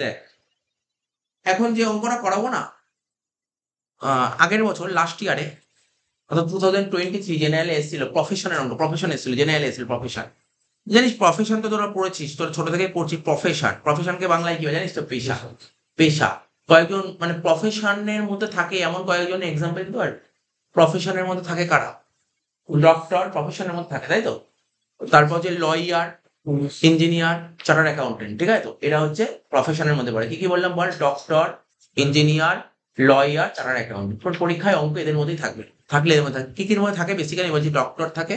দেখ এখন যে অঙ্কটা করাবো না আগের বছর লাস্ট ইয়ারে অর্থাৎ টু থাউজেন্ড টোয়েন্টি থ্রি জেনারেলে এসেছিল প্রফেশনের অঙ্ক প্রফেশন এসেছিল জেনারেলে এসেছিল প্রফেশন জানিস প্রফেশন তো তোরা পড়েছিস তোর ছোট থেকে পড়ছিস প্রফেশন প্রফেশনকে বাংলায় কি জানিস তো পেশা পেশা কয়েকজন মানে প্রফেশনের মধ্যে থাকে এমন কয়েকজন এক্সাম্পল তো আর প্রফেশনের মধ্যে থাকে কারা ডক্টর প্রফেশনের মধ্যে থাকে তাই তো তারপর যে লয়ার ইঞ্জিনিয়ার চার্টার্ড অ্যাকাউন্টেন্ট ঠিক আছে তো এরা হচ্ছে প্রফেশনের মধ্যে পড়ে কি কি বললাম বল doctor engineer lawyer charter accountant পরীক্ষায় অঙ্ক এদের মধ্যেই থাকবে থাকলে এদের মধ্যে থাকে কি কি মধ্যে থাকে বেসিক্যালি বলছি ডক্টর থাকে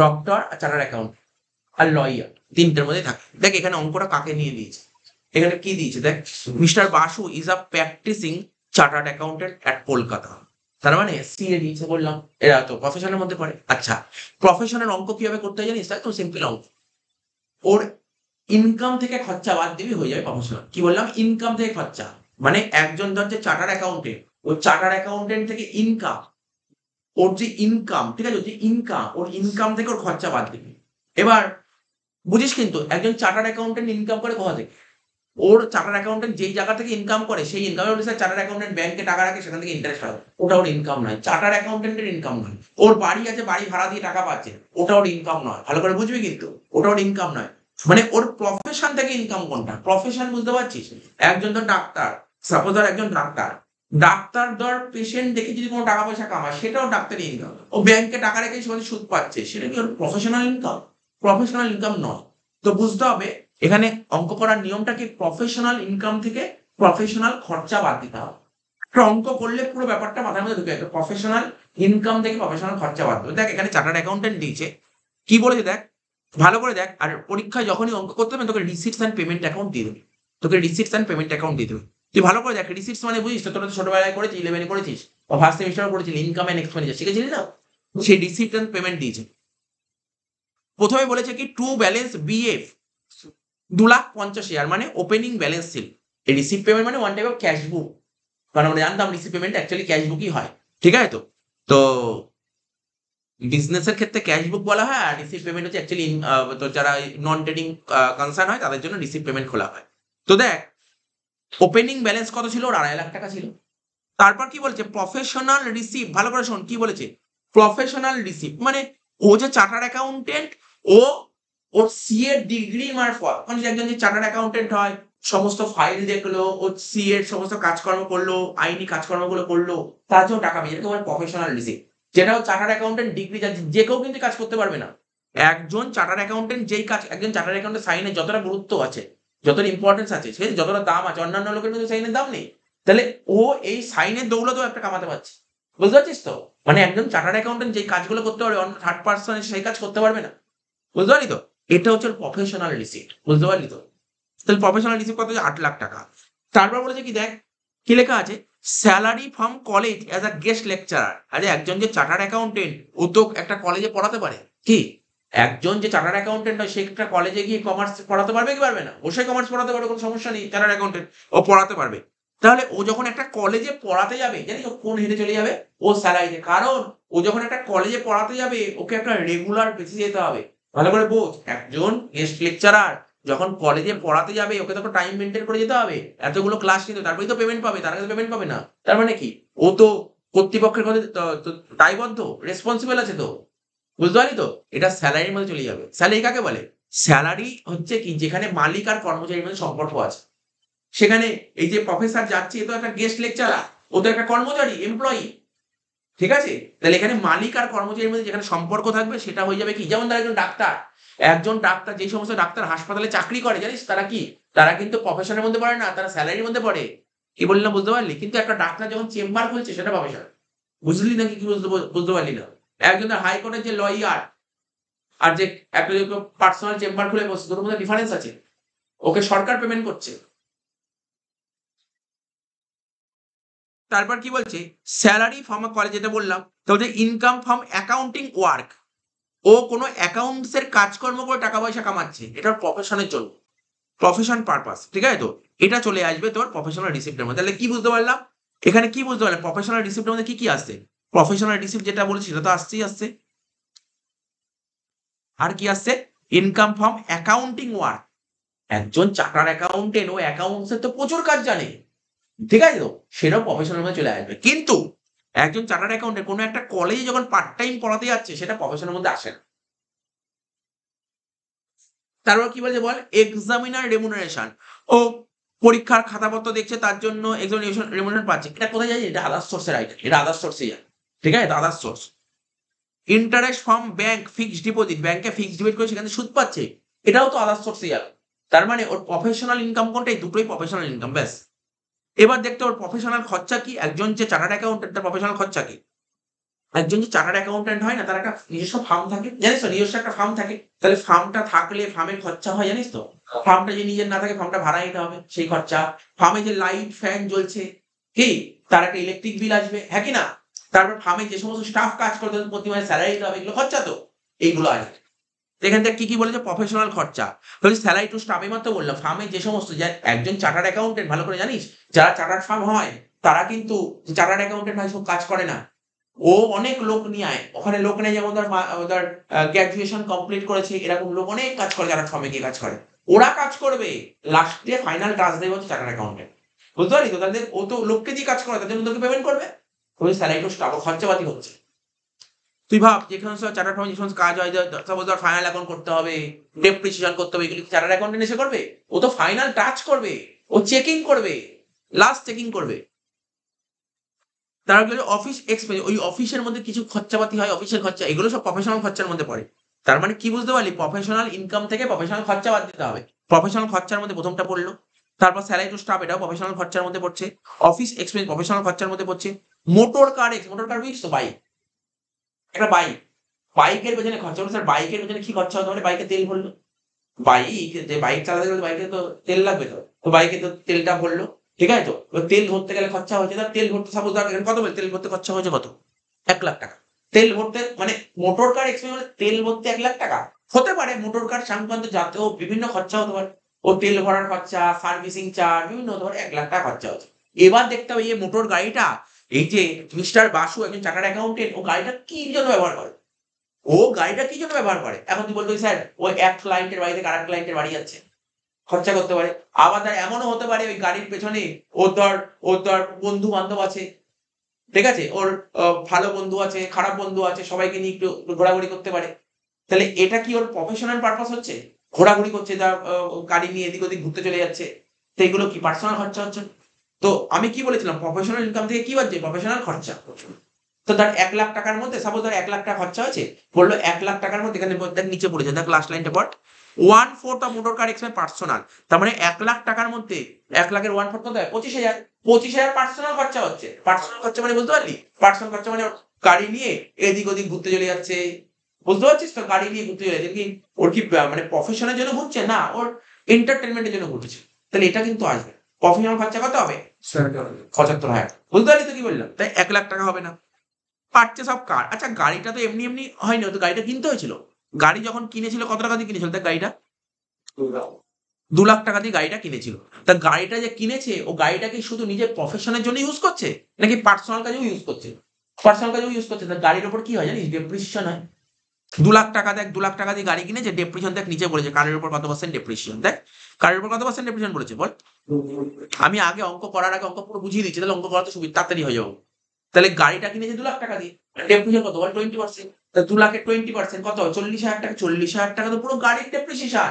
ডক্টর আর চার্টার অ্যাকাউন্ট আর লয়ার তিনটের মধ্যে থাকে দেখ এখানে অঙ্কটা কাকে নিয়ে দিয়েছে এখানে কি দিয়েছে দেখ mister Basu is a practising chartered accountant at Kolkata তার মানে সিএ দিয়েছে বললাম এরা তো প্রফেশনের মধ্যে পড়ে আচ্ছা প্রফেশনের অঙ্ক কিভাবে করতে হয় জানিস তো সিম্পল অঙ্ক ওর ইনকাম থেকে খরচা বাদ দিবি হয়ে যাবে প্রফেশনাল কি বললাম ইনকাম থেকে খরচা মানে একজন ধর যে চার্টার অ্যাকাউন্টেন্ট ও চার্টার অ্যাকাউন্টেন্ট থেকে ইনকাম ওর যে ইনকাম ঠিক আছে যে ইনকাম ওর ইনকাম থেকে ওর খরচা বাদ দিবি এবার বুঝিস কিন্তু একজন চার্টার অ্যাকাউন্টেন্ট ইনকাম করে কোথা থেকে ওর চার্টার অ্যাকাউন্টেন্ট যেই জায়গা থেকে ইনকাম করে সেই ইনকাম অনুসারে চার্টার অ্যাকাউন্টেন্ট ব্যাংকে টাকা রাখে সেখান থেকে ইন্টারেস্ট হয় ওটা ওর ইনকাম নয় চার্টার অ্যাকাউন্টেন্টের ইনকাম নয় ওর বাড়ি আছে বাড়ি ভাড়া দিয়ে টাকা পাচ্ছে ওটা ওর ইনকাম নয় ভালো করে বুঝবি কিন্তু ওটা ওর ইনকাম নয় মানে ওর প্রফেশন থেকে ইনকাম কোনটা প্রফেশন বুঝতে পারছিস একজন ধর ডাক্তার সাপোজ ধর একজন ডাক্তার ডাক্তার ধর পেশেন্ট দেখে যদি কোনো টাকা পয়সা কামায় সেটাও ডাক্তারের ইনকাম ও ব্যাংকে টাকা রেখে সে সুদ পাচ্ছে সেটা কি ওর প্রফেশনাল ইনকাম প্রফেশনাল ইনকাম নয় তো বুঝতে হবে এখানে অঙ্ক করার নিয়মটাকে প্রফেশনাল ইনকাম থেকে প্রফেশনাল খরচা বাদ দিতে হবে অঙ্ক করলে পুরো ব্যাপারটা মাথার মধ্যে ঢুকে যাবে প্রফেশনাল ইনকাম থেকে প্রফেশনাল খরচা বাদ দেবে দেখ এখানে চার্টার্ড অ্যাকাউন্টেন্ট দিয়েছে কি বলেছে দেখ ভালো করে দেখ আর পরীক্ষায় যখনই অঙ্ক করতে হবে তোকে রিসিপ্টস অ্যান্ড পেমেন্ট অ্যাকাউন্ট দিয়ে দেবে তোকে রিসিপ্টস অ্যান্ড পেমেন্ট অ্যাকাউন্ট দিয়ে দেবে তুই ভালো করে দেখ রিসিপ্টস মানে বুঝিস তো তোরা ছোটবেলায় করেছিস ইলেভেনে করেছিস বা ফার্স্ট সেমিস্টার করেছিলি ইনকাম অ্যান্ড এক্সপেন্ডিচার শিখেছিলি না সেই রিসিপ্ট অ্যান্ড পেমেন্ট দিয়েছে প্রথমে বলেছে কি টু ব্যালেন্স বিএফ দু লাখ পঞ্চাশ হাজার মানে ওপেনিং ব্যালেন্স ছিল এই রিসিভ পেমেন্ট মানে one type of cash book কারণ আমরা জানতাম রিসিভ পেমেন্ট অ্যাকচুয়ালি ক্যাশ বুকই হয় ঠিক আছে তো তো বিজনেসের ক্ষেত্রে ক্যাশ বুক বলা হয় আর রিসিভ পেমেন্ট হচ্ছে অ্যাকচুয়ালি তো যারা নন ট্রেডিং কনসার্ন হয় তাদের জন্য রিসিভ পেমেন্ট খোলা হয় তো দেখ ওপেনিং ব্যালেন্স কত ছিল ওর আড়াই লাখ টাকা ছিল তারপর কি বলেছে প্রফেশনাল রিসিভ ভালো করে শোন কি বলেছে প্রফেশনাল রিসিভ মানে ও যে চার্টার্ড অ্যাকাউন্টেন্ট ও ওর সি এর ডিগ্রি মারফত মানে একজন যে চার্টার্ড অ্যাকাউন্টেন্ট হয় সমস্ত ফাইল দেখলো ও সি এর সমস্ত কাজকর্ম করলো আইনি কাজকর্মগুলো করলো তার জন্য টাকা পেয়ে প্রফেশনাল প্রফেশনালিজম যেটা চার্টার্ড অ্যাকাউন্টেন্ট ডিগ্রি যে কেউ কিন্তু কাজ করতে পারবে না একজন চার্টার অ্যাকাউন্টেন্ট যেই কাজ একজন চার্টার অ্যাকাউন্টেন্ট সাইনে যতটা গুরুত্ব আছে যতটা ইম্পর্টেন্স আছে সে যতটা দাম আছে অন্যান্য লোকের কিন্তু সাইনের দাম নেই তাহলে ও এই সাইনের দৌলতেও একটা কামাতে পারছে বুঝতে পারছিস তো মানে একজন চার্টার অ্যাকাউন্টেন্ট যেই কাজগুলো করতে পারবে অন্য থার্ড পার্সন সেই কাজ করতে পারবে না বুঝতে পারি তো এটা হচ্ছে প্রফেশনাল রিসিপ্ট বুঝতে পারলি তো তাহলে প্রফেশনাল রিসিপ্ট কত আট লাখ টাকা তারপর বলেছে কি দেখ কি লেখা আছে salary from college as a guest lecturer আরে একজন যে চার্টার অ্যাকাউন্টেন্ট ও তো একটা কলেজে পড়াতে পারে কি একজন যে চার্টার অ্যাকাউন্টেন্ট হয় সে একটা কলেজে গিয়ে কমার্স পড়াতে পারবে কি পারবে না ও সে কমার্স পড়াতে পারবে কোনো সমস্যা নেই চার্টার অ্যাকাউন্টেন্ট ও পড়াতে পারবে তাহলে ও যখন একটা কলেজে পড়াতে যাবে জানিস কোন হেরে চলে যাবে ও স্যালারিতে কারণ ও যখন একটা কলেজে পড়াতে যাবে ওকে একটা রেগুলার বেসিসে যেতে হবে ভালো করে বোঝ একজন গেস্ট লেকচারার যখন কলেজে পড়াতে যাবে ওকে তো টাইম মেনটেন করে যেতে হবে এতগুলো ক্লাস নিতে তারপরেই তো পেমেন্ট পাবে তার কাছে পেমেন্ট পাবে না তার মানে কি ও তো কর্তৃপক্ষের কথা দায়বদ্ধ রেসপন্সিবল আছে তো বুঝতে পারি তো এটা স্যালারির মধ্যে চলে যাবে স্যালারি কাকে বলে স্যালারি হচ্ছে কি যেখানে মালিক আর কর্মচারীর মধ্যে সম্পর্ক আছে সেখানে এই যে প্রফেসর যাচ্ছে এ তো একটা গেস্ট লেকচারার ও তো একটা কর্মচারী এমপ্লয়ি ঠিক আছে তাহলে এখানে মালিক আর কর্মচারীর মধ্যে যেখানে সম্পর্ক থাকবে সেটা হয়ে যাবে কি যেমন তারা একজন ডাক্তার একজন ডাক্তার যে সমস্ত ডাক্তার হাসপাতালে চাকরি করে জানিস তারা কি তারা কিন্তু প্রফেশনের মধ্যে পড়ে না তারা স্যালারির মধ্যে পড়ে কি বললাম বুঝতে পারলি কিন্তু একটা ডাক্তার যখন চেম্বার খুলছে সেটা প্রফেশন বুঝলি নাকি কি বুঝতে পারলি না একজন হাইকোর্টের যে লয়ার আর যে একটা পার্সোনাল চেম্বার খুলে বসছে দুটোর মধ্যে ডিফারেন্স আছে ওকে সরকার পেমেন্ট করছে তারপর কি বলছে স্যালারি ফর্ম কলেজ যেটা বললাম তাহলে ইনকাম ফর্ম অ্যাকাউন্টিং ওয়ার্ক ও কোনো অ্যাকাউন্টসের কাজকর্ম করে টাকা পয়সা কামাচ্ছে এটা প্রফেশনের জন্য প্রফেশন পারপাস ঠিক আছে তো এটা চলে আসবে তোর প্রফেশনাল রিসিপ্টের মধ্যে তাহলে কি বুঝতে পারলাম এখানে কি বুঝতে পারলাম প্রফেশনাল রিসিপ্টের মধ্যে কি কি আসছে প্রফেশনাল ডিসিপ্লিন যেটা বলছি সেটা তো আসছেই আসছে আর কি আসছে ইনকাম ফর্ম অ্যাকাউন্টিং ওয়ার্ক একজন চার্টার অ্যাকাউন্টেন্ট ও অ্যাকাউন্টস তো প্রচুর কাজ জানে ঠিক আছে তো সেটাও প্রফেশনাল মধ্যে চলে আসবে কিন্তু একজন চার্টার্ড অ্যাকাউন্টেন্ট কোনো একটা কলেজে যখন পার্ট টাইম পড়াতে যাচ্ছে সেটা প্রফেশনের মধ্যে আসে না তারপর কি বলছে বল এক্সামিনার রেমুনারেশন ও পরীক্ষার খাতাপত্র দেখছে তার জন্য এক্সামিনেশন রেমুনারেশন পাচ্ছে এটা কোথায় যায় এটা আদার সোর্সের আইটেম এটা আদার সোর্সে যায় ঠিক আছে এটা other source interest from bank fixed deposit ব্যাংকে ফিক্সড ডিপোজিট করে সেখানে সুদ পাচ্ছে এটাও তো আদার সোর্সে যাবে তার মানে ওর প্রফেশনাল ইনকাম কোনটাই দুটোই প্রফেশনাল ইনকাম ব্যাস এবার দেখতে ওর প্রফেশনাল খরচা কি একজন যে চার্টার্ড অ্যাকাউন্টেন্ট তার প্রফেশনাল খরচা কি একজন যে চার্টার্ড অ্যাকাউন্টেন্ট হয় না তার একটা নিজস্ব ফার্ম থাকে জানিস তো নিজস্ব একটা ফার্ম থাকে তাহলে ফার্মটা থাকলে ফার্মের খরচা হয় জানিস তো ফার্মটা যে নিজের না থাকে ফার্মটা ভাড়া নিতে হবে সেই খরচা ফার্মে যে লাইট ফ্যান জ্বলছে কি তার একটা ইলেকট্রিক বিল আসবে হ্যাঁ কি না তারপর ফার্মে যে সমস্ত স্টাফ কাজ করতে প্রতি মাসে স্যালারি দিতে হবে এগুলো খরচা তো এইগুলো আসবে এখান থেকে কি কি বলেছে প্রফেশনাল খরচা তাহলে স্যালারি টু স্টাফ মাত্র বললো ফার্মে যে সমস্ত একজন চার্টার্ড অ্যাকাউন্টেন্ট ভালো করে জানিস যারা চার্টার্ড ফার্ম হয় তারা কিন্তু চার্টার্ড অ্যাকাউন্টেন্ট হয় সব কাজ করে না ও অনেক লোক নিয়ে আয় ওখানে লোক নেয় যেমন ধর ধর গ্র্যাজুয়েশন কমপ্লিট করেছে এরকম লোক অনেক কাজ করে যারা ফার্মে গিয়ে কাজ করে ওরা কাজ করবে লাস্টে ফাইনাল টাচ দেবে হচ্ছে চার্টার্ড অ্যাকাউন্টেন্ট বুঝতে পারি তো তাদের ও তো লোককে দিয়ে কাজ করে তাদের জন্য তোকে পেমেন্ট করবে ওই স্যালারি টু স্টাফ খরচাপাতি হচ্ছে তুই ভাব যে সমস্ত চার্টার ফর্ম যে সমস্ত কাজ হয় সাপোজ ধর ফাইনাল অ্যাকাউন্ট করতে হবে ডেপ্রিসিয়েশন করতে হবে এগুলি চার্টার অ্যাকাউন্টেন্ট এসে করবে ও তো ফাইনাল টাচ করবে ও চেকিং করবে লাস্ট চেকিং করবে তার অফিস এক্সপেন্স ওই অফিসের মধ্যে কিছু খরচাপাতি হয় অফিসের খরচা এগুলো সব প্রফেশনাল খরচার মধ্যে পড়ে তার মানে কি বুঝতে পারলি প্রফেশনাল ইনকাম থেকে প্রফেশনাল খরচা বাদ দিতে হবে প্রফেশনাল খরচার মধ্যে প্রথমটা পড়লো তারপর স্যালারি টু স্টাফ এটাও প্রফেশনাল খরচার মধ্যে পড়ছে অফিস এক্সপেন্স প্রফেশনাল খরচার মধ্যে পড়ছে motor car ex motor car বুঝছো বাইক একটা বাইক বাইকের পেছনে খরচা হলো স্যার বাইকের পেছনে কি খরচা হতো বাইকে মানে তেল ভরলো বাইক যে বাইক চালাতে গেলে বাইকে তো তেল লাগবে তো তো বাইকে তো তেলটা ভরলো ঠিক আছে তো তেল ভরতে গেলে খরচা হয়েছে তার তেল ভরতে সাপোজ কত বলে তেল ভরতে খরচা হয়েছে কত এক লাখ টাকা তেল ভরতে মানে মোটর কার এক্সপেন্স তেল ভরতে এক লাখ টাকা হতে পারে মোটর কার সংক্রান্ত যাতেও বিভিন্ন খরচা হতে পারে ও তেল ভরার খরচা সার্ভিসিং চার্জ বিভিন্ন হতে পারে এক লাখ টাকা খরচা হচ্ছে এবার দেখতে হবে এই মোটর গাড়িটা এই যে মিস্টার বাসু একজন চার্টার অ্যাকাউন্টেন্ট ও গাড়িটা কি জন্য ব্যবহার করে ও গাড়িটা কি জন্য ব্যবহার করে এখন তুই বলতো স্যার ওই এক ক্লায়েন্টের বাড়িতে আর এক ক্লায়েন্টের বাড়ি যাচ্ছে খরচা করতে পারে আবার তার এমনও হতে পারে ওই গাড়ির পেছনে ওর ধর ওর ধর বন্ধু বান্ধব আছে ঠিক আছে ওর ভালো বন্ধু আছে খারাপ বন্ধু আছে সবাইকে নিয়ে একটু ঘোরাঘুরি করতে পারে তাহলে এটা কি ওর প্রফেশনাল পারপাস হচ্ছে ঘোরাঘুরি করছে তার গাড়ি নিয়ে এদিক ওদিক ঘুরতে চলে যাচ্ছে তো এগুলো কি পার্সোনাল খরচা হচ্ছে তো আমি কি বলেছিলাম প্রফেশনাল ইনকাম থেকে কি বাদ প্রফেশনাল খরচা তো তার এক লাখ টাকার মধ্যে সাপোজ ধর এক লাখ টাকা খরচা হয়েছে বললো এক লাখ টাকার মধ্যে এখানে দেখ নিচে পড়েছে দেখ লাস্ট লাইনটা পর one fourth of motor car expense personal তার মানে এক লাখ টাকার মধ্যে এক লাখের ওয়ান ফোর্থ কত হয় পঁচিশ হাজার পঁচিশ হাজার পার্সোনাল খরচা হচ্ছে পার্সোনাল খরচা মানে বলতে পারলি পার্সোনাল খরচা মানে গাড়ি নিয়ে এদিক ওদিক ঘুরতে চলে যাচ্ছে বুঝতে পারছিস তো গাড়ি নিয়ে ঘুরতে চলে যাচ্ছে ওর কি মানে প্রফেশনের জন্য ঘুরছে না ওর এন্টারটেনমেন্টের জন্য ঘুরছে তাহলে এটা কিন্তু আসবে প্রফেশনাল খরচা কত হবে পঁচাত্তর হাজার বুঝতে পারলি তো কি বললাম তাই এক লাখ টাকা হবে না পাচ্ছে সব কার আচ্ছা গাড়িটা তো এমনি এমনি হয়নি তো গাড়িটা কিনতে হয়েছিল গাড়ি যখন কিনেছিল কত টাকা দিয়ে কিনেছিল তার গাড়িটা দু লাখ টাকা দিয়ে গাড়িটা কিনেছিল তা গাড়িটা যে কিনেছে ও গাড়িটা কি শুধু নিজের প্রফেশনের জন্য ইউজ করছে নাকি পার্সোনাল কাজেও ইউজ করছে পার্সোনাল কাজেও ইউজ করছে তা গাড়ির ওপর কি হয় জানিস ডেপ্রিসিয়েশন হয় দু লাখ টাকা দেখ দু লাখ টাকা দিয়ে গাড়ি কিনেছে ডেপ্রিশন দেখ নিচে বলেছে কারের উপর কত পার্সেন্ট ডেপ্রিশন দেখ কারের উপর কত পার্সেন্ট ডেপ্রিশন বলেছে বল আমি আগে অঙ্ক করার আগে অঙ্ক পুরো বুঝিয়ে দিচ্ছি তাহলে অঙ্ক করাতে সুবিধা তাড়াতাড়ি হয়ে যাবো তাহলে গাড়িটা কিনেছে দু লাখ টাকা দিয়ে ডেপ্রিশন কত বল টোয়েন্টি পার্সেন্ট তাহলে দু লাখের টোয়েন্টি পার্সেন্ট কত চল্লিশ হাজার টাকা চল্লিশ হাজার টাকা তো পুরো গাড়ির ডেপ্রিসিয়েশন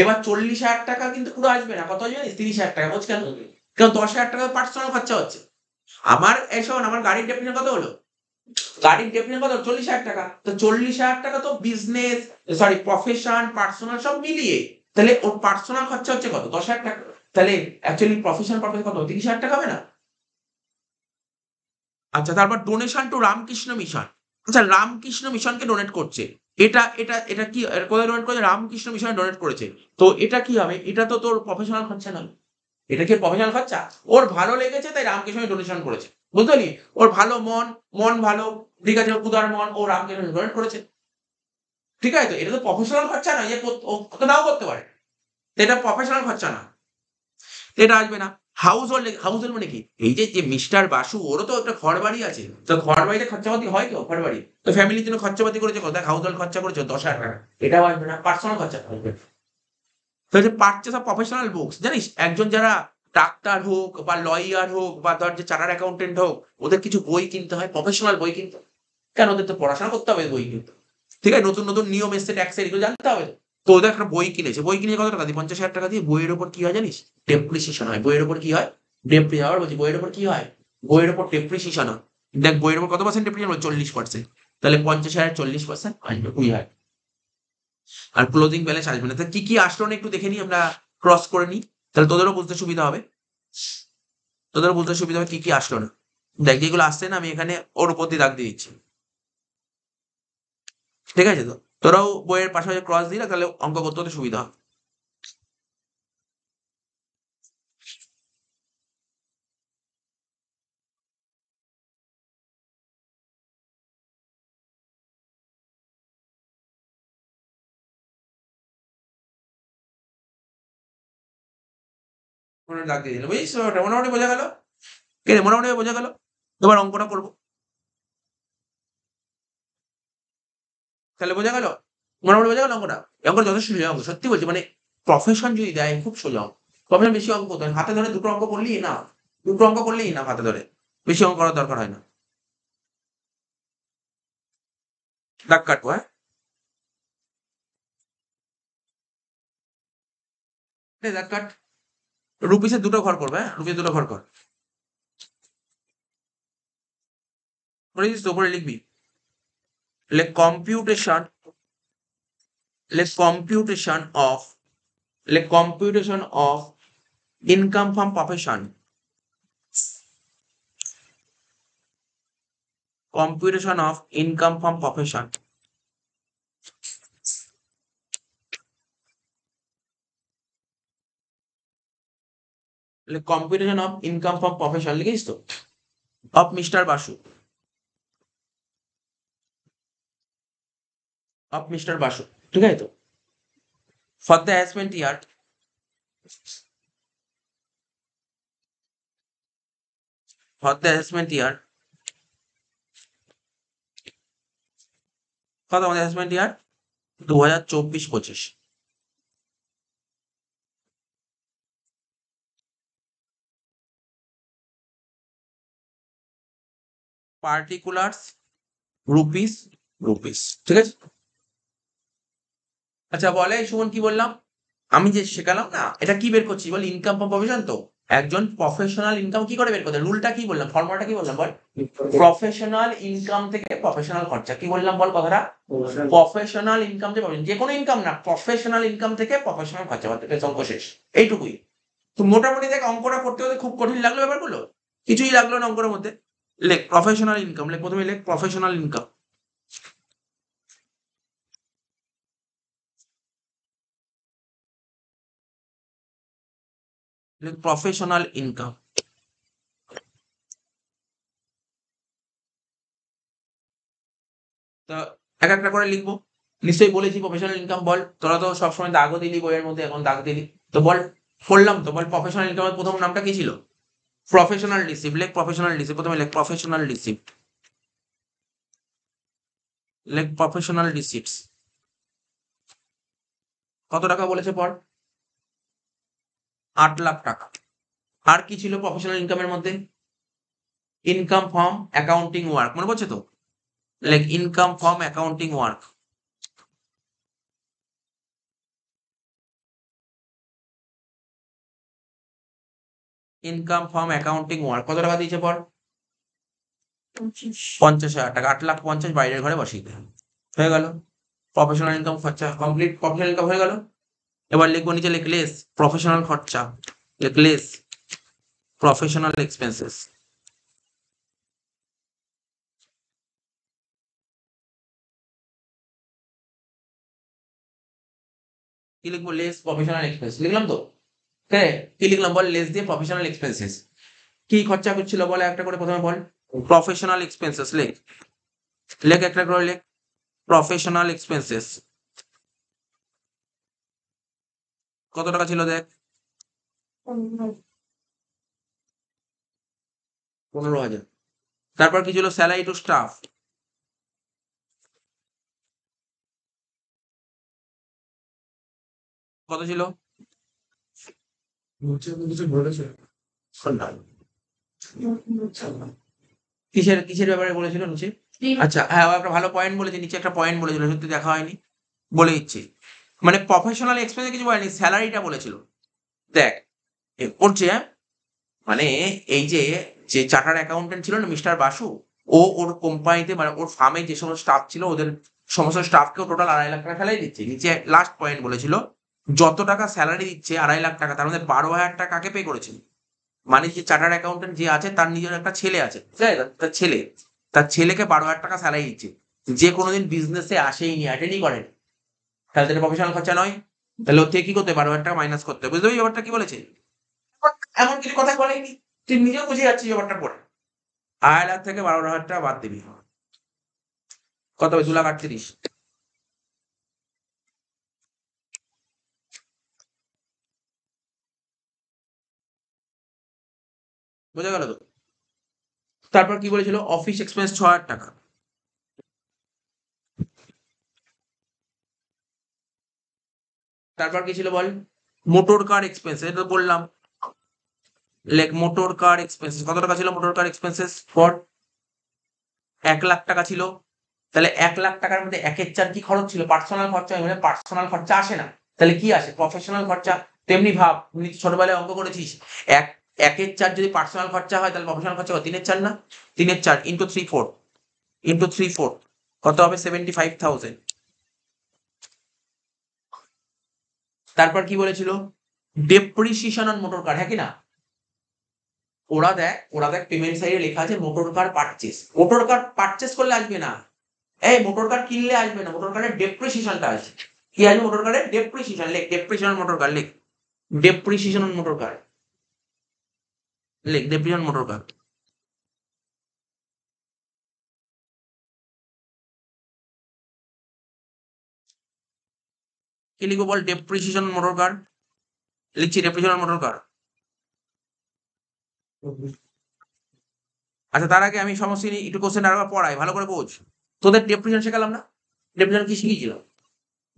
এবার চল্লিশ হাজার টাকা কিন্তু পুরো আসবে না কত জানিস তিরিশ হাজার টাকা বুঝ কেন কেন দশ হাজার টাকা পার্সোনাল খরচা হচ্ছে আমার এসব আমার গাড়ির ডেপ্রিশন কত হলো গাড়ির ক্যাপিটাল কত চল্লিশ হাজার টাকা তো চল্লিশ হাজার টাকা তো বিজনেস সরি প্রফেশন পার্সোনাল সব মিলিয়ে তাহলে ওর পার্সোনাল খরচা হচ্ছে কত দশ হাজার টাকা তাহলে অ্যাকচুয়ালি প্রফেশনাল পারপাস কত তিরিশ হাজার টাকা হবে না আচ্ছা তারপর ডোনেশন টু রামকৃষ্ণ মিশন আচ্ছা রামকৃষ্ণ মিশনকে ডোনেট করছে এটা এটা এটা কি কোথায় ডোনেট করেছে রামকৃষ্ণ মিশনে ডোনেট করেছে তো এটা কি হবে এটা তো তোর প্রফেশনাল খরচা নয় এটা কি প্রফেশনাল খরচা ওর ভালো লেগেছে তাই রামকৃষ্ণ ডোনেশন করেছে বুঝলি ওর ভালো মন মন ভালো ঠিক আছে উদার মন ও রামকে ডোনেট করেছে ঠিক আছে তো এটা তো প্রফেশনাল খরচা না যে নাও করতে পারে এটা প্রফেশনাল খরচা না এটা আসবে না হাউস হোল্ড হাউস হোল্ড মানে কি এই যে যে মিস্টার বাসু ওরও তো একটা ঘর বাড়ি আছে তো ঘর বাড়িতে খরচাপাতি হয় কেউ ঘর বাড়ি তো ফ্যামিলির জন্য খরচাপাতি করেছে কত হাউস হোল্ড খরচা করেছে দশ হাজার টাকা এটাও আসবে না পার্সোনাল খরচা আসবে তো হচ্ছে পার্চেস অফ প্রফেশনাল বুকস জানিস একজন যারা ডাক্তার হোক বা লয়ার হোক বা ধর যে চার্টার অ্যাকাউন্টেন্ট হোক ওদের কিছু বই কিনতে হয় প্রফেশনাল বই কিনতে কেন ওদের তো পড়াশোনা করতে হবে বই কিনতে ঠিক আছে নতুন নতুন নিয়ম এসছে ট্যাক্সের এগুলো জানতে হবে তো ওদের একটা বই কিনেছে বই কিনে কত টাকা দিয়ে পঞ্চাশ হাজার টাকা দিয়ে বইয়ের ওপর কি হয় জানিস ডেপ্রিসিয়েশন হয় বইয়ের ওপর কি হয় ডেপ্রি আবার বলছি বইয়ের ওপর কি হয় বইয়ের ওপর ডেপ্রিসিয়েশন হয় দেখ বইয়ের ওপর কত পার্সেন্ট ডেপ্রিসিয়েশন চল্লিশ পার্সেন্ট তাহলে পঞ্চাশ হাজার চল্লিশ পার্সেন্ট আসবে কুড়ি হাজার আর ক্লোজিং ব্যালেন্স আসবে না তা কি কি আসলো একটু দেখে নিই আমরা ক্রস করে নিই তাহলে তোদেরও বুঝতে সুবিধা হবে তোদেরও বুঝতে সুবিধা হবে কি কি আসলো না দেখ যেগুলো আসছে না আমি এখানে ওর উপর দিয়ে দাগ দিয়ে দিচ্ছি ঠিক আছে তো তোরাও বইয়ের পাশাপাশি ক্রস দিলে তাহলে অঙ্ক করতে সুবিধা হবে মনে দাগ দিয়ে দিল বুঝিস মোটামুটি বোঝা গেল কে রে মোটামুটি বোঝা গেল এবার অঙ্কটা করব তাহলে বোঝা গেল মোটামুটি বোঝা গেল অঙ্কটা অঙ্কটা যথেষ্ট সোজা অঙ্ক সত্যি বলছি মানে প্রফেশন যদি দেয় খুব সোজা অঙ্ক প্রফেশন বেশি অঙ্ক করতে হাতে ধরে দুটো অঙ্ক করলেই না দুটো অঙ্ক করলেই না হাতে ধরে বেশি অঙ্ক করার দরকার হয় না দাগ কাটবো হ্যাঁ দাগ কাট রুপিসে দুটো ঘর করবে হ্যাঁ রুপিসে দুটো ঘর কর তো করে লিখবি লে কম্পিউটেশন লে কম্পিউটেশন অফ লে computation of income from profession computation of income from profession competition of income from profession লিখিস তো of mister Basu of mister Basu ঠিক আছে তো for the assessment year for the assessment year কত আমাদের অ্যাসমেন্ট ইয়ার দু হাজার চব্বিশ পঁচিশ পার্টিকুলার্স রুপিস রুপিস ঠিক আছে আচ্ছা বলে সুমন কি বললাম আমি যে শেখালাম না এটা কি বের করছি বল ইনকাম প্রফেশন তো একজন প্রফেশনাল ইনকাম কি করে বের করতে রুলটা কি বললাম ফর্মুলাটা কি বললাম বল প্রফেশনাল ইনকাম থেকে প্রফেশনাল খরচা কি বললাম বল কথাটা প্রফেশনাল ইনকাম থেকে যে কোনো ইনকাম না প্রফেশনাল ইনকাম থেকে প্রফেশনাল খরচা অঙ্ক শেষ এইটুকুই তো মোটামুটি দেখ অঙ্কটা করতে হতে খুব কঠিন লাগলো ব্যাপারগুলো কিছুই লাগলো না অঙ্কটার মধ্যে লেখ প্রফেশনাল ইনকাম লেখ প্রথমে লেখ প্রফেশনাল ইনকাম লেখ প্রফেশনাল ইনকাম তা এক একটা করে লিখবো নিশ্চয়ই বলেছি প্রফেশনাল ইনকাম বল তোরা তো সবসময় দাগও দিলি বইয়ের মধ্যে এখন দাগ দিলি তো বল পড়লাম তো বল প্রফেশনাল ইনকামের প্রথম নামটা কি ছিল প্রফেশনাল রিসিপ্ট লেখ প্রফেশনাল রিসিপ্ট প্রথমে লেখ প্রফেশনাল রিসিপ্ট লেখ প্রফেশনাল রিসিপ্টস কত টাকা বলেছে পর আট লাখ টাকা আর কি ছিল প্রফেশনাল ইনকামের মধ্যে ইনকাম ফর্ম অ্যাকাউন্টিং ওয়ার্ক মনে পড়ছে তো like income from accounting work income from accounting work কত টাকা দিয়েছে পর পঞ্চাশ হাজার টাকা আট লাখ পঞ্চাশ বাইরের ঘরে বসিয়ে দেয় হয়ে গেল প্রফেশনাল ইনকাম খরচা কমপ্লিট প্রফেশনাল ইনকাম হয়ে গেল এবার লিখবো নিচে লেখলেস প্রফেশনাল খরচা লেস প্রফেশনাল এক্সপেন্সেস কি লিখবো লেস প্রফেশনাল এক্সপেন্স লিখলাম তো হ্যাঁ কি লিখলাম বল লেস দিয়ে প্রফেশনাল এক্সপেন্সেস কি খরচা করছিল বলে একটা করে প্রথমে বল প্রফেশনাল এক্সপেন্সেস লেখ লেখ একটা করে লেখ প্রফেশনাল এক্সপেন্সেস কত টাকা ছিল দেখ পনেরো হাজার তারপর কি ছিল স্যালারি টু স্টাফ কত ছিল কিসের কিসের ব্যাপারে বলেছিল নিচে আচ্ছা হ্যাঁ একটা ভালো পয়েন্ট বলেছে নিচে একটা পয়েন্ট বলেছিল সত্যি দেখা হয়নি বলে দিচ্ছি মানে প্রফেশনাল এক্সপেন্সে কিছু বলেনি স্যালারিটা বলেছিল দেখ করছে মানে এই যে যে চার্টার অ্যাকাউন্টেন্ট ছিল না মিস্টার বাসু ও ওর কোম্পানিতে মানে ওর ফার্মে যে সমস্ত স্টাফ ছিল ওদের সমস্ত স্টাফকেও টোটাল আড়াই লাখ টাকা ফেলাই দিচ্ছে নিচে লাস্ট পয়েন্ট বলেছিল যত টাকা স্যালারি দিচ্ছে আড়াই লাখ টাকা তার মধ্যে বারো হাজার টাকা কাকে পে করেছে মানে যে চার্টার অ্যাকাউন্টেন্ট যে আছে তার নিজের একটা ছেলে আছে তার ছেলে তার ছেলেকে বারো হাজার টাকা স্যালারি দিচ্ছে যে কোনোদিন বিজনেসে আসেইনি অ্যাটেন্ডই করেনি তাহলে সেটা প্রফেশনাল খরচা নয় তাহলে ওর থেকে কি করতে বারো হাজার টাকা মাইনাস করতে বুঝতে পারছি ব্যাপারটা কি বলেছে এমন কিছু কথা বলেনি তুই নিজেও বুঝে যাচ্ছিস ব্যাপারটা পরে আড়াই লাখ থেকে বারো হাজার টাকা বাদ দিবি কত হবে দু লাখ আটত্রিশ বোঝা গেল তো তারপর কি বলেছিল অফিস এক্সপেন্স ছ হাজার টাকা তারপর কি ছিল বল মোটর কার এক্সপেন্স এটা বললাম লাইক মোটর কার এক্সপেন্সেস কত টাকা ছিল মোটর কার এক্সপেন্সেস ফর এক লাখ টাকা ছিল তাহলে এক লাখ টাকার মধ্যে একের চার কি খরচ ছিল পার্সোনাল খরচা মানে পার্সোনাল খরচা আসে না তাহলে কি আসে প্রফেশনাল খরচা তেমনি ভাব ছোটবেলায় অঙ্ক করেছিস এক একের চার যদি পার্সোনাল খরচা হয় তাহলে প্রফেশনাল খরচা হয় তিনের চার না তিনের চার into three four into three four কত হবে সেভেন্টি ফাইভ থাউজেন্ড তারপর কি বলেছিল ডেপ্রিসিয়েশন অন মোটর কার হ্যাঁ কিনা ওরা দেখ ওরা দেখ পেমেন্ট সাইডে লেখা আছে motor car purchase motor car purchase করলে আসবে না এই মোটর কার কিনলে আসবে না মোটর কারের ডেপ্রিসিয়েশনটা আসবে কি আছে মোটর কারের ডেপ্রিসিয়েশন লেখ ডেপ্রিসিয়েশন মোটর কার লেখ depreciation motor car Lake Debrian Motor Car. কি লিখবো বল ডেপ্রিসিয়েশন মোটর কার লিখছি ডেপ্রিসিয়েশন মোটর কার আচ্ছা তার আগে আমি সমস্ত একটু কোশ্চেন আরবার পড়াই ভালো করে বোঝ তোদের ডেপ্রিসিয়েশন শেখালাম না ডেপ্রিসিয়েশন কি শিখেছিলাম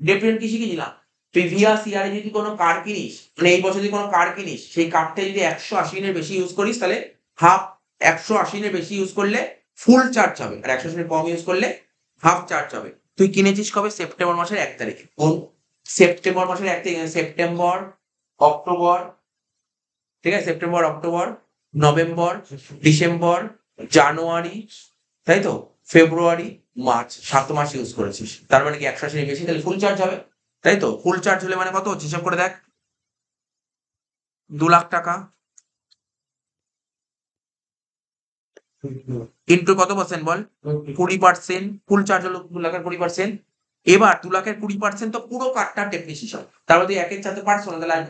ডেপ্রিসিয়েশন কি শিখেছিলাম প্রিভিয়াস ইয়ারে e যদি কোনো কার কিনিস মানে এই বছর যদি কোনো কার কিনিস সেই কার্ডটা যদি একশো আশি দিনের বেশি ইউজ করিস তাহলে হাফ একশো আশি দিনের বেশি ইউজ করলে ফুল চার্জ হবে আর একশো আশি কম ইউজ করলে হাফ চার্জ হবে তুই কিনেছিস কবে সেপ্টেম্বর মাসের এক তারিখে কোন সেপ্টেম্বর মাসের এক তারিখে সেপ্টেম্বর অক্টোবর ঠিক আছে September October November December January তাই তো ফেব্রুয়ারি মার্চ সাত মাস ইউজ করেছিস তার মানে কি একশো আশি বেশি তাহলে ফুল চার্জ হবে তাই তো ফুল চার্জ হলে মানে কত হচ্ছে হিসাব করে দেখ দু লাখ টাকা ইন্টু কত পার্সেন্ট বল কুড়ি পার্সেন্ট ফুল চার্জ হলো দু লাখের কুড়ি পার্সেন্ট এবার দু লাখের কুড়ি পার্সেন্ট তো পুরো কার্ডটা হিসাব তারপর তুই একের চারতে পারছো না তাহলে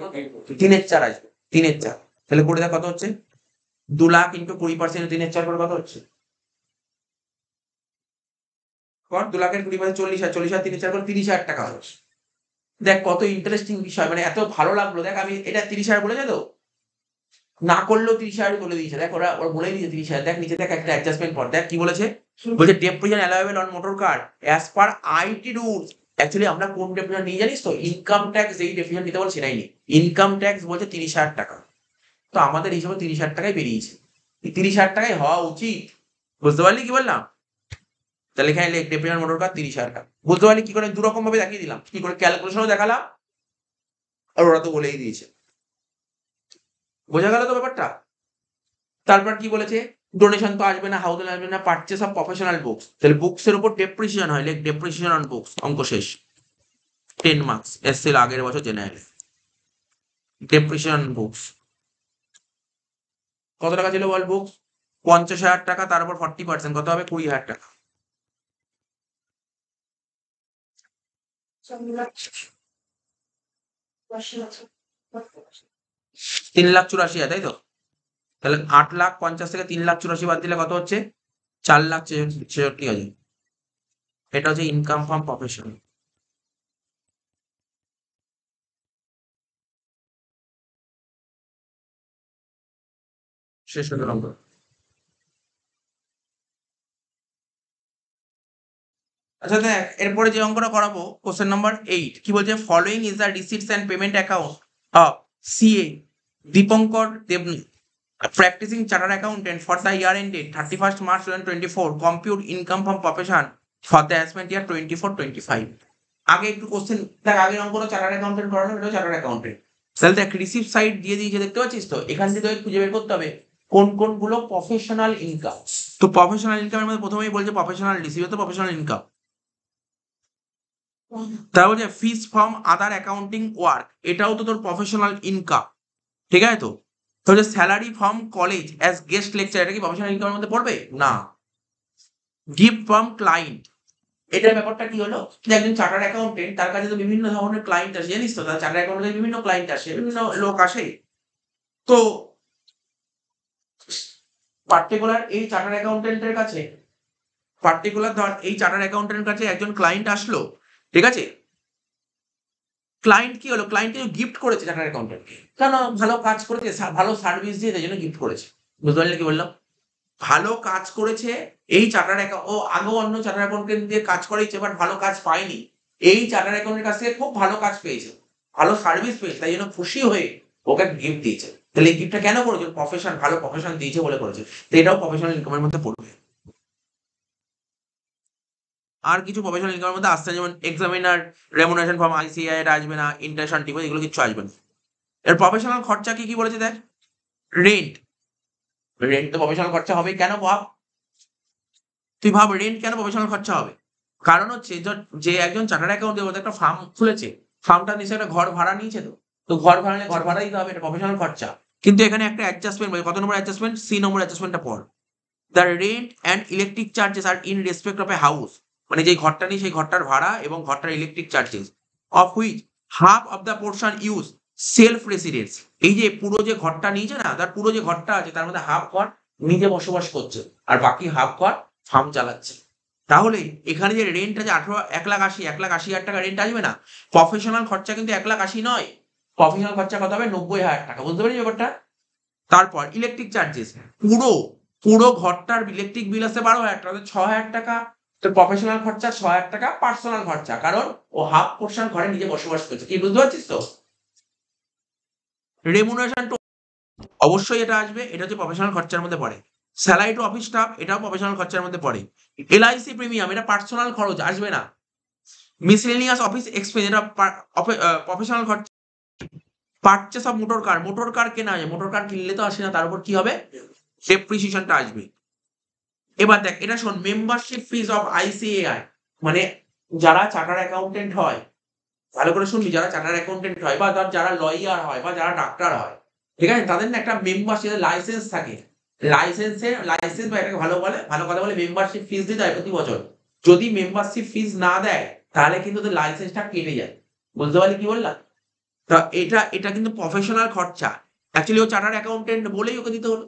তিনের চার আসবে তিনের চার তাহলে করে দেখ কত হচ্ছে দু লাখ ইন্টু কুড়ি পার্সেন্ট তিনের চার করে কত হচ্ছে কর দু লাখের কুড়ি পার্সেন্ট চল্লিশ হাজার চল্লিশ হাজার তিনের চার করে তিরিশ হাজার টাকা হচ্ছে দেখ কত ইন্টারেস্টিং বিষয় মানে এত ভালো লাগলো দেখ আমি এটা তিরিশ হাজার বলে যেত না করলেও তিরিশ হাজার বলে দিয়েছে দেখ ওরা ওরা বলে দিয়েছে তিরিশ হাজার দেখ নিচে দেখ একটা অ্যাডজাস্টমেন্ট পর দেখ কি বলেছে বলছে ডেপ্রিজন অ্যালাইভেল on motor car as per IT rules actually আমরা কোন ডেপ্রিজন নিয়ে জানিস তো ইনকাম ট্যাক্স যেই ডেফিনেশন নিতে বলে নাই ইনকাম ট্যাক্স বলছে তিরিশ হাজার টাকা তো আমাদের হিসাবে তিরিশ হাজার টাকাই বেরিয়েছে তিরিশ হাজার টাকাই হওয়া উচিত বুঝতে পারলি কি বললাম তাহলে এখানে ডেপ্রিয়ার মোটর কার তিরিশ হাজার টাকা বলতে পারি কি করে দু ভাবে দেখিয়ে দিলাম কি করে ক্যালকুলেশনও দেখালাম আর ওরা তো বলেই দিয়েছে বোঝা গেল তো ব্যাপারটা তারপর কি বলেছে ডোনেশন তো আসবে না হাউদল আসবে না পার্চেস অফ প্রফেশনাল বুকস তাহলে বুকস এর উপর ডেপ্রিসিয়েশন হয় লেখ ডেপ্রিসিয়েশন অন বুকস অঙ্ক শেষ টেন মার্কস এসসিল আগের বছর জেনে গেলে ডেপ্রিসিয়েশন বুকস কত টাকা ছিল বল বুকস পঞ্চাশ হাজার টাকা তারপর ফর্টি পার্সেন্ট কত হবে কুড়ি হাজার টাকা তিন লাখ চুরাশি হাজার তাই তো তাহলে আট লাখ পঞ্চাশ থেকে তিন লাখ চুরাশি বাদ দিলে কত হচ্ছে চার লাখ ছেষট্টি হাজার এটা হচ্ছে ইনকাম ফ্রম প্রফেশন শেষ হলো নম্বর আচ্ছা দেখ এরপরে যে অঙ্কটা করাবো কোশ্চেন নাম্বার এইট কি বলছে following is the receipts and payment account of CA Dipankar Debni practising charter accountant for the year ended thirty first March two twenty four compute income from profession for the assessment year twenty four twenty five আগে একটু question দেখ আগের অঙ্কটা charter accountant করানো এটা charter accountant তাহলে দেখ receipt side দিয়ে দিয়েছে দেখতে পাচ্ছিস তো এখান থেকে তোকে খুঁজে বের করতে হবে কোন কোনগুলো প্রফেশনাল ইনকাম তো প্রফেশনাল ইনকামের মধ্যে প্রথমেই বলছে প্রফেশনাল রিসিপ্ট তো প্রফেশনাল ইনকাম তারপর হচ্ছে fees from other accounting work এটাও তো তোর প্রফেশনাল ইনকাম ঠিক আছে তো তোর হচ্ছে salary from college as guest lecture এটা কি প্রফেশনাল ইনকামের মধ্যে পড়বে না গিফট ফ্রম ক্লায়েন্ট এটার ব্যাপারটা কি হলো যে একজন চার্টার অ্যাকাউন্টেন্ট তার কাছে তো বিভিন্ন ধরনের ক্লায়েন্ট আসে জানিস তো তার চার্টার অ্যাকাউন্টের বিভিন্ন ক্লায়েন্ট আসে বিভিন্ন লোক আসে তো পার্টিকুলার এই চার্টার অ্যাকাউন্টেন্টের কাছে পার্টিকুলার ধর এই চার্টার অ্যাকাউন্টেন্টের কাছে একজন ক্লায়েন্ট আসলো ঠিক আছে ক্লায়েন্ট কি হলো ক্লায়েন্ট গিফট করেছে চার্টার অ্যাকাউন্টেন্ট কেন ভালো কাজ করেছে ভালো সার্ভিস দিয়ে তাই জন্য গিফট করেছে বুঝতে পারলে কি বললাম ভালো কাজ করেছে এই চার্টার অ্যাকাউন্ট ও আগেও অন্য চার্টার অ্যাকাউন্টেন্ট দিয়ে কাজ করেছে বাট ভালো কাজ পায়নি এই চার্টার অ্যাকাউন্টের কাছ থেকে খুব ভালো কাজ পেয়েছে ভালো সার্ভিস পেয়েছে তাই জন্য খুশি হয়ে ওকে গিফট দিয়েছে তাহলে এই গিফটটা কেন করেছে প্রফেশন ভালো প্রফেশন দিয়েছে বলে করেছে তো এটাও প্রফেশনাল ইনকামের মধ্যে পড়বে আর কিছু প্রফেশনাল ইনকামের মধ্যে আসছে যেমন এক্সামিনার রেমুনেশন ফর্ম আইসিআই এটা আসবে না ইন্টারেশন টিপ এগুলো কিছু আসবে না এর প্রফেশনাল খরচা কি কি বলেছে দেখ রেন্ট রেন্ট তো প্রফেশনাল খরচা হবে কেন ভাব তুই ভাব রেন্ট কেন প্রফেশনাল খরচা হবে কারণ হচ্ছে যে একজন চার্টার অ্যাকাউন্ট দেবো একটা ফার্ম খুলেছে ফার্মটা নিচে একটা ঘর ভাড়া নিয়েছে তো তো ঘর ভাড়া ঘর ভাড়া দিতে হবে এটা প্রফেশনাল খরচা কিন্তু এখানে একটা অ্যাডজাস্টমেন্ট বলে কত নম্বর অ্যাডজাস্টমেন্ট সি নম্বর অ্যাডজাস্টমেন্টটা পড় the rent and electric charges are in respect of a house মানে যে ঘরটা নেই সেই ঘরটার ভাড়া এবং ঘরটার electric charges of which half of the portion use self residence এই যে পুরো যে ঘরটা নিয়েছে না তার পুরো যে ঘরটা আছে তার মধ্যে হাফ ঘর নিজে বসবাস করছে আর বাকি হাফ ঘর ফার্ম চালাচ্ছে তাহলে এখানে যে রেন্ট আছে আঠারো এক লাখ আশি এক লাখ আশি হাজার টাকা রেন্ট আসবে না প্রফেশনাল খরচা কিন্তু এক লাখ আশি নয় প্রফেশনাল খরচা কত হবে নব্বই হাজার টাকা বুঝতে পারি ব্যাপারটা তারপর ইলেকট্রিক চার্জেস পুরো পুরো ঘরটার ইলেকট্রিক বিল আছে বারো হাজার টাকা ছ হাজার টাকা তো প্রফেশনাল খরচা ছ হাজার টাকা পার্সোনাল খরচা কারণ ও হাফ পোর্শন ঘরে নিজে বসবাস করছে কি বুঝতে পারছিস তো রেমুনারেশন টু অবশ্যই এটা আসবে এটা হচ্ছে প্রফেশনাল খরচার মধ্যে পড়ে স্যালারি টু অফিস স্টাফ এটাও প্রফেশনাল খরচার মধ্যে পড়ে এলআইসি প্রিমিয়াম এটা পার্সোনাল খরচ আসবে না মিসলেনিয়াস অফিস এক্সপেন্স এটা প্রফেশনাল খরচা purchase of motor car motor car কেনা যায় মোটর কার কিনলে তো আসে না তার উপর কি হবে ডেপ্রিসিয়েশনটা আসবে এবার দেখ এটা শোন মেম্বারশিপ ফিজ অফ আইসিএআই মানে যারা চার্টার অ্যাকাউন্টেন্ট হয় ভালো করে শুনবি যারা চার্টার অ্যাকাউন্টেন্ট হয় বা ধর যারা লয়ার হয় বা যারা ডাক্তার হয় ঠিক আছে তাদের না একটা মেম্বারশিপ লাইসেন্স থাকে লাইসেন্সে লাইসেন্স বা এটাকে ভালো বলে ভালো কথা বলে মেম্বারশিপ ফিজ দিতে দেয় প্রতি বছর যদি মেম্বারশিপ ফিজ না দেয় তাহলে কিন্তু ওদের লাইসেন্সটা কেটে যায় বুঝতে পারলি কি বললাম তা এটা এটা কিন্তু প্রফেশনাল খরচা অ্যাকচুয়ালি ও চার্টার অ্যাকাউন্টেন্ট বলেই ওকে দিতে হলো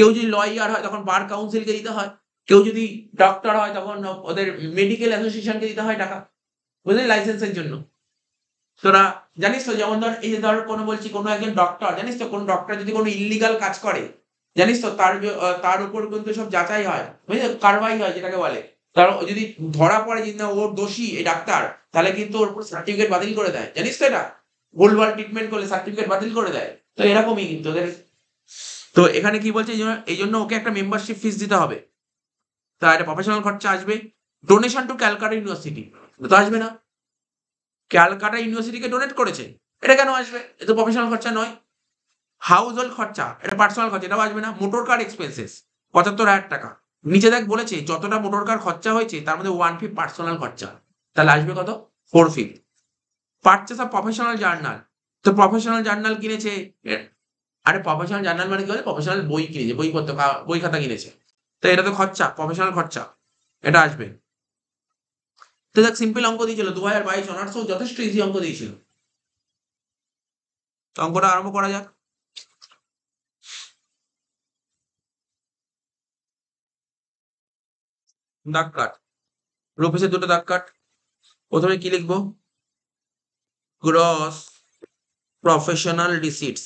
কেউ যদি লয়ার হয় তখন বার কাউন্সিলকে দিতে হয় কেউ যদি ডক্টর হয় তখন ওদের মেডিকেল অ্যাসোসিয়েশনকে দিতে হয় টাকা বুঝলি লাইসেন্সের জন্য তোরা জানিস তো যেমন ধর এই যে ধর কোনো বলছি কোনো একজন ডক্টর জানিস তো কোন ডক্টর যদি কোনো ইলিগাল কাজ করে জানিস তো তার তার উপর কিন্তু সব যাচাই হয় বুঝলি কারবাই হয় যেটাকে বলে তার যদি ধরা পড়ে যে না ওর দোষী এই ডাক্তার তাহলে কিন্তু ওর উপর সার্টিফিকেট বাতিল করে দেয় জানিস তো এটা ভুলভাল ট্রিটমেন্ট করলে সার্টিফিকেট বাতিল করে দেয় তো এরকমই কিন্তু ওদের তো এখানে কি বলছে এই জন্য ওকে একটা মেম্বারশিপ ফিস দিতে হবে তার একটা প্রফেশনাল খরচা আসবে ডোনেশন টু ক্যালকাটা ইউনিভার্সিটি তো আসবে না ক্যালকাটা ইউনিভার্সিটিকে ডোনেট করেছে এটা কেন আসবে এটা প্রফেশনাল খরচা নয় হাউস হোল্ড খরচা এটা পার্সোনাল খরচা এটাও আসবে না মোটর কার এক্সপেন্সেস পঁচাত্তর হাজার টাকা নিচে দেখ বলেছে যতটা মোটর কার খরচা হয়েছে তার মধ্যে ওয়ান ফিফ পার্সোনাল খরচা তাহলে আসবে কত four fifth purchase of professional journal তো প্রফেশনাল জার্নাল কিনেছে আরে প্রফেশনাল জার্নাল মানে কি বলে প্রফেশনাল বই কিনেছে বই করতে বই খাতা কিনেছে তো এটা তো খরচা প্রফেশনাল খরচা এটা আসবে তো দেখ সিম্পল অঙ্ক দিয়েছিল দু হাজার বাইশ অনার্সও যথেষ্ট ইজি অঙ্ক দিয়েছিল অঙ্কটা আরম্ভ করা যাক দাগ কাট রূপেশের দুটো দাগ কাট প্রথমে কি লিখবো গ্রস প্রফেশনাল রিসিটস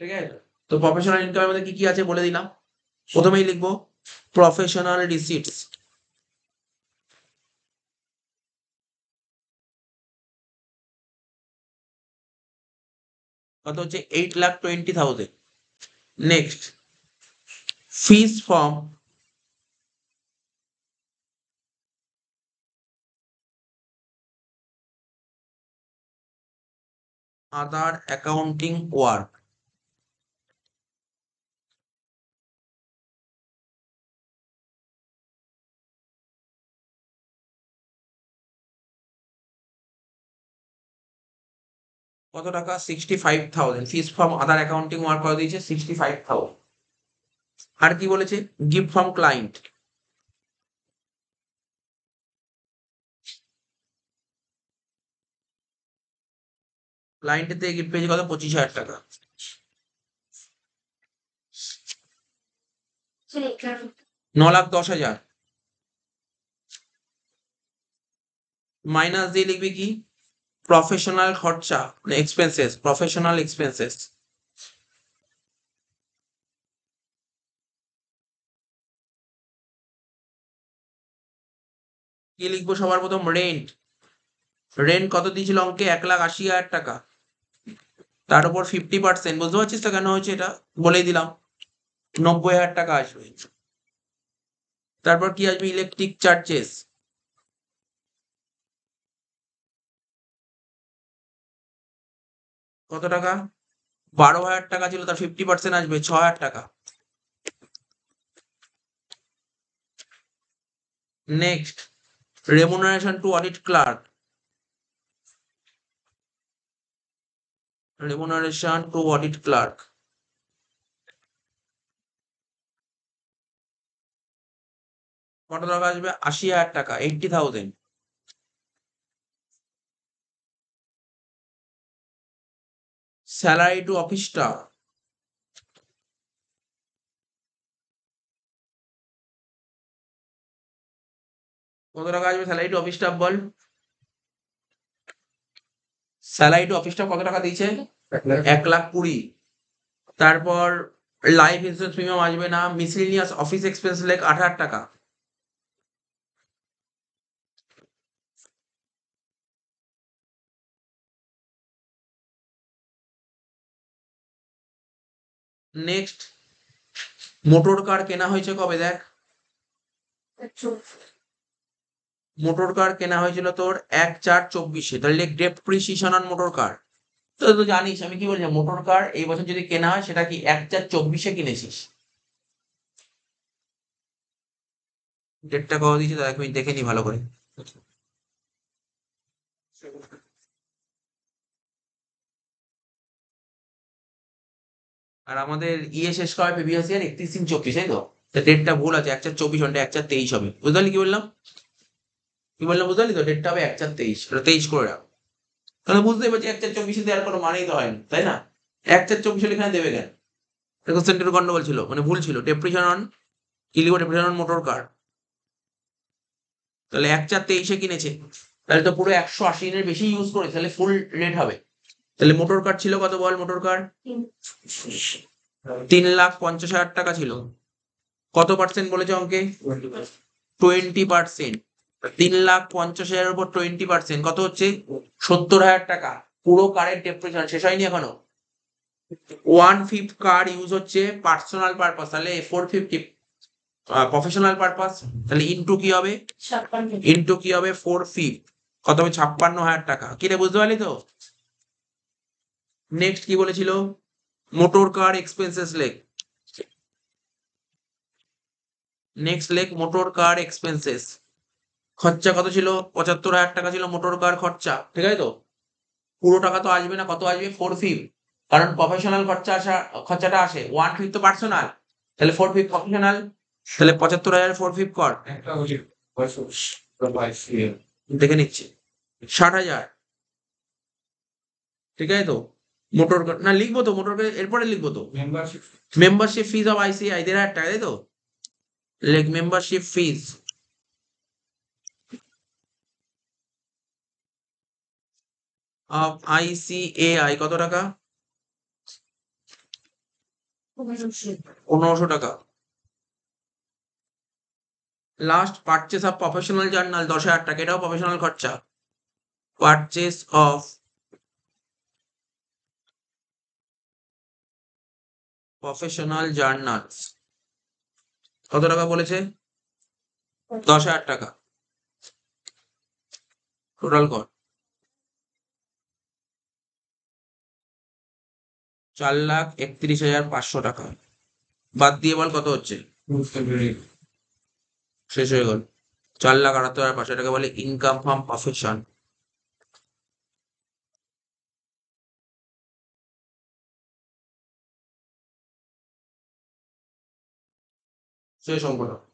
ঠিক আছে তো প্রফেশনাল ইনকামের মধ্যে কি কি আছে বলে দিলাম প্রথমেই লিখবো প্রফেশনাল রিসিটস কত হচ্ছে eight lakh twenty thousand next fees from other accounting work কত টাকা sixty five thousand fees from other accounting work করে দিয়েছে সিক্সটি ফাইভ থাউজেন্ড আর কি বলেছে গিফট ফ্রম ক্লায়েন্ট ক্লায়েন্টের থেকে গিফট পেয়েছে কত পঁচিশ হাজার টাকা ন লাখ দশ হাজার মাইনাস দিয়ে লিখবি কি প্রফেশনাল খরচা মানে এক্সপেন্সেস প্রফেশনাল এক্সপেন্সেস কি লিখবো সবার প্রথম রেন্ট রেন্ট কত দিয়েছিল অঙ্কে এক লাখ আশি হাজার টাকা তার উপর ফিফটি পার্সেন্ট বুঝতে পারছিস তো কেন হয়েছে এটা বলেই দিলাম নব্বই হাজার টাকা আসবে তারপর কি আসবে ইলেকট্রিক চার্জেস কত টাকা বারো হাজার টাকা ছিল তার ফিফটি পার্সেন্ট আসবে ছ হাজার টাকা next remuneration to audit clerk remuneration to audit clerk কত টাকা আসবে আশি হাজার টাকা এইটটি থাউজেন্ড স্যালারি টু অফিসটা কত টাকা আসবে স্যালারি টু অফিস স্টাফ বল স্যালারি টু অফিস স্টাফ কত টাকা দিয়েছে এক লাখ কুড়ি তারপর লাইফ ইন্স্যুরেন্স প্রিমিয়াম আসবে না মিসলিনিয়াস অফিস এক্সপেন্স লেখ আট টাকা নেক্সট মোটর কার কেনা হয়েছে কবে দেখ মোটর কার কেনা হয়েছিল তোর এক চার চব্বিশে তাহলে ডেপ্রিসিয়েশন অন মোটর কার তো তো জানিস আমি কি বলছি মোটর কার এই বছর যদি কেনা হয় সেটা কি এক চার চব্বিশে কিনেছিস ডেটটা কবে দিয়েছে তাহলে আমি দেখে নি ভালো করে আর আমাদের ইয়ে শেষ করা হবে বিহাসি আর একত্রিশ দিন চব্বিশ তাই তো ডেটটা ভুল আছে এক চার চব্বিশ ঘন্টা এক চার তেইশ হবে বুঝতে পারলি কি বললাম কি বললাম বুঝতে পারলি তো ডেটটা হবে এক চার তেইশ ওটা তেইশ করে রাখো তাহলে বুঝতে পারছি এক চার চব্বিশে দেওয়ার কোনো মানেই তো হয় তাই না এক চার চব্বিশ হলে এখানে দেবে কেন কোশ্চেনটা একটু গন্ডগোল ছিল মানে ভুল ছিল টেপ্রিশন অন ইলিগো টেপ্রিশন অন মোটর কার তাহলে এক চার তেইশে কিনেছে তাহলে তো পুরো একশো আশি দিনের বেশি ইউজ করে তাহলে ফুল রেট হবে তাহলে মোটর কার ছিল কত বল মোটর কার তিন লাখ পঞ্চাশ হাজার টাকা ছিল কত পার্সেন্ট বলেছে অঙ্কে টোয়েন্টি পার্সেন্ট তিন লাখ পঞ্চাশ হাজার উপর টোয়েন্টি পার্সেন্ট কত হচ্ছে সত্তর হাজার টাকা পুরো কারেন্ট ডেপ্রেশন শেষ হয়নি এখনো ওয়ান ফিফথ কার ইউজ হচ্ছে পার্সোনাল পারপাস তাহলে ফোর ফিফটি প্রফেশনাল পারপাস তাহলে ইনটু কি হবে ইনটু কি হবে ফোর ফিফ কত হবে ছাপ্পান্ন হাজার টাকা কিরে বুঝতে পারলি তো নেক্সট কি বলেছিল motor car expenses less next less motor car expenses খরচা কত ছিল পঁচাত্তর হাজার টাকা ছিল মোটর কার খরচা ঠিক আছে তো পুরো টাকা তো আসবে না কত আসবে ফোর ফিফ কারণ প্রফেশনাল খরচা আসা খরচাটা আসে ওয়ান ফিফ তো পার্সোনাল তাহলে ফোর ফিফ প্রফেশনাল তাহলে পঁচাত্তর হাজার ফোর ফিফ কর দেখে নিচ্ছি ষাট হাজার ঠিক আছে তো মোটর না লিখবো তো মোটর এরপরে লিখবো তো মেম্বারশিপ ফিজ অফ আইসিআই দেড় হাজার টাকা তাই তো লেখ মেম্বারশিপ ফিজ অফ আইসিএআই কত টাকা পনেরোশো টাকা last purchase of professional journal দশ হাজার টাকা এটাও প্রফেশনাল খরচা পারচেস অফ প্রফেশনাল জার্নালস কত টাকা বলেছে দশ হাজার টাকা টোটাল কর চার লাখ একত্রিশ হাজার পাঁচশো টাকা বাদ দিয়ে বল কত হচ্ছে শেষ হয়ে গেল চার লাখ আটাত্তর হাজার পাঁচশো টাকা বলে income from profession son buenos.